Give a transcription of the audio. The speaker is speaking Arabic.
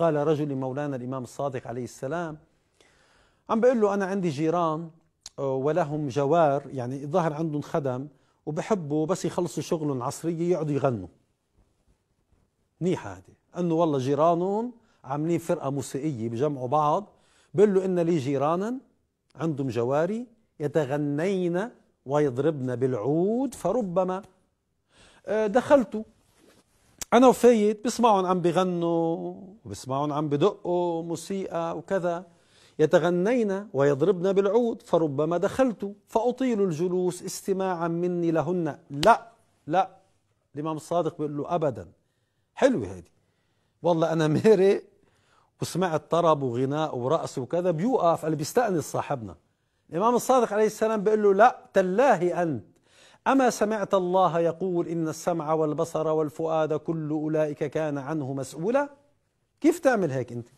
قال رجل لمولانا الإمام الصادق عليه السلام عم بقول له أنا عندي جيران آه، ولهم جوار يعني الظاهر عندهم خدم وبحبوا بس يخلصوا شغلهم عصرية يقعدوا يغنوا منيحة هذه أنه والله جيرانهم عاملين فرقة موسيقية بجمعوا بعض بقول له إن لي جيرانا عندهم جواري يتغنين ويضربن بالعود فربما آه، دخلت انا وفايت بسمعهم عم بغنوا وبسمعهم عم بدقوا موسيقى وكذا يتغنين ويضربن بالعود فربما دخلت فأطيل الجلوس استماعا مني لهن لا لا الإمام الصادق بيقول له أبدا حلوة هذه والله أنا مرق وسمعت طرب وغناء ورقص وكذا بيوقف قال بيستأنس صاحبنا الإمام الصادق عليه السلام بيقول له لا تالله أنت أما سمعت الله يقول إن السمع والبصر والفؤاد كل أولئك كان عنه مسؤولا كيف تعمل هيك أنت؟